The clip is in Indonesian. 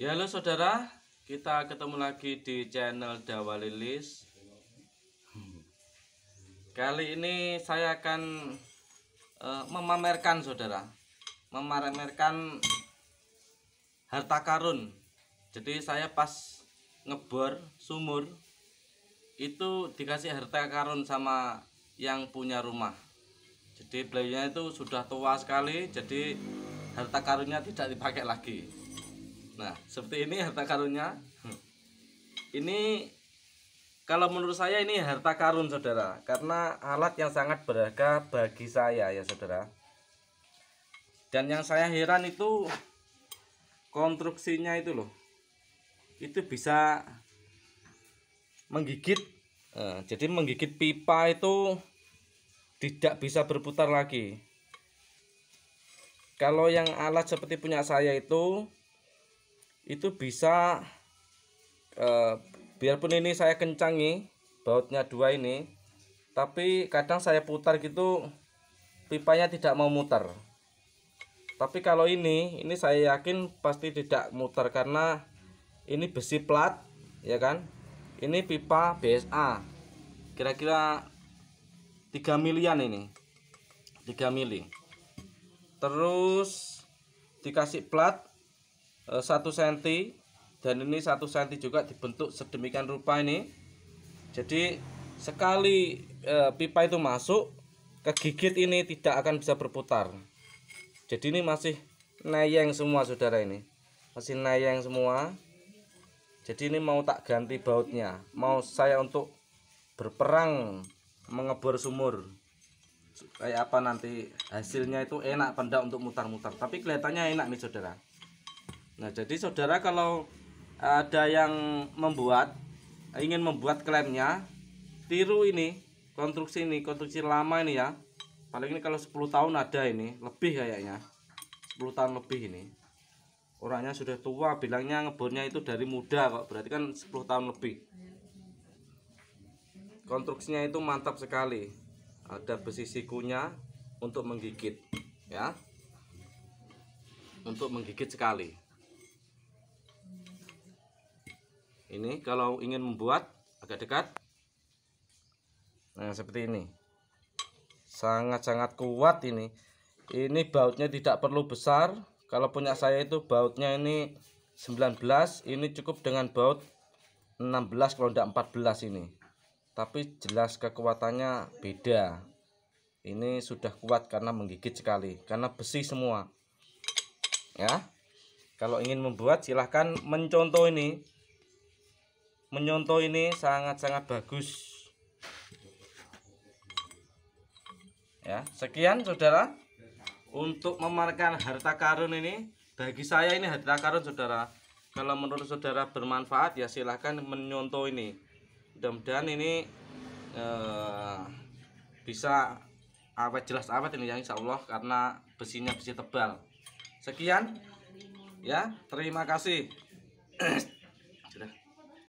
Ya halo saudara, kita ketemu lagi di channel Dawa Lilis. Kali ini saya akan uh, memamerkan saudara, memamerkan harta karun. Jadi saya pas ngebor sumur itu dikasih harta karun sama yang punya rumah. Jadi belinya itu sudah tua sekali, jadi harta karunnya tidak dipakai lagi Nah, seperti ini harta karunnya. Hmm. Ini kalau menurut saya ini harta karun saudara karena alat yang sangat berharga bagi saya ya saudara dan yang saya heran itu konstruksinya itu loh itu bisa menggigit eh, jadi menggigit pipa itu tidak bisa berputar lagi kalau yang alat seperti punya saya itu itu bisa eh, biarpun ini saya kencangi bautnya dua ini tapi kadang saya putar gitu pipanya tidak mau muter tapi kalau ini ini saya yakin pasti tidak muter karena ini besi plat ya kan ini pipa BSA kira-kira 3 milian ini 3 mili terus dikasih plat Eh, satu senti dan ini satu senti juga dibentuk sedemikian rupa ini jadi sekali e, pipa itu masuk kegigit ini tidak akan bisa berputar jadi ini masih nayang semua saudara ini masih nayang semua jadi ini mau tak ganti bautnya mau saya untuk berperang mengebor sumur kayak apa nanti hasilnya itu enak pendak untuk mutar-mutar tapi kelihatannya enak nih saudara Nah, jadi saudara kalau ada yang membuat ingin membuat klaimnya, tiru ini konstruksi ini, konstruksi lama ini ya. Paling ini kalau 10 tahun ada ini, lebih kayaknya. 10 tahun lebih ini. Orangnya sudah tua, bilangnya ngebornya itu dari muda kok. Berarti kan 10 tahun lebih. Konstruksinya itu mantap sekali. Ada besi sikunya untuk menggigit ya. Untuk menggigit sekali. ini kalau ingin membuat agak dekat nah seperti ini sangat-sangat kuat ini ini bautnya tidak perlu besar kalau punya saya itu bautnya ini 19 ini cukup dengan baut 16 kalau tidak 14 ini tapi jelas kekuatannya beda ini sudah kuat karena menggigit sekali karena besi semua ya kalau ingin membuat silahkan mencontoh ini menyontoh ini sangat-sangat bagus ya sekian saudara untuk memarkan harta karun ini bagi saya ini harta karun saudara kalau menurut saudara bermanfaat ya silahkan menyontoh ini mudah-mudahan ini eh, bisa awet jelas awet ini ya insya Allah karena besinya besi tebal sekian ya terima kasih